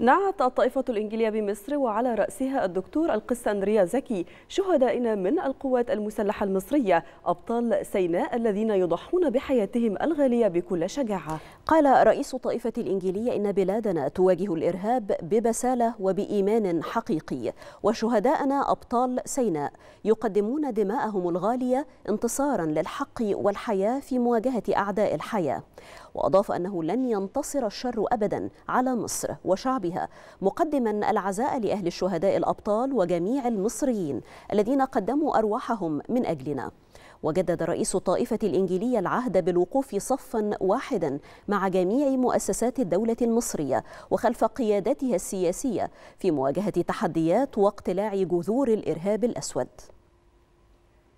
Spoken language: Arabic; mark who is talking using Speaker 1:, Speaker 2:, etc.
Speaker 1: نعت الطائفة الإنجيلية بمصر وعلى رأسها الدكتور القس أندريا زكي شهدائنا من القوات المسلحة المصرية أبطال سيناء الذين يضحون بحياتهم الغالية بكل شجاعة قال رئيس الطائفة الإنجيلية إن بلادنا
Speaker 2: تواجه الإرهاب ببسالة وبإيمان حقيقي وشهدائنا أبطال سيناء يقدمون دماءهم الغالية انتصارا للحق والحياة في مواجهة أعداء الحياة وأضاف أنه لن ينتصر الشر أبدا على مصر وشعب بها مقدما العزاء لأهل الشهداء الأبطال وجميع المصريين الذين قدموا أرواحهم من أجلنا وجدد رئيس الطائفة الإنجيلية العهد بالوقوف صفا واحدا مع جميع مؤسسات الدولة المصرية وخلف قيادتها السياسية في مواجهة تحديات واقتلاع جذور الإرهاب الأسود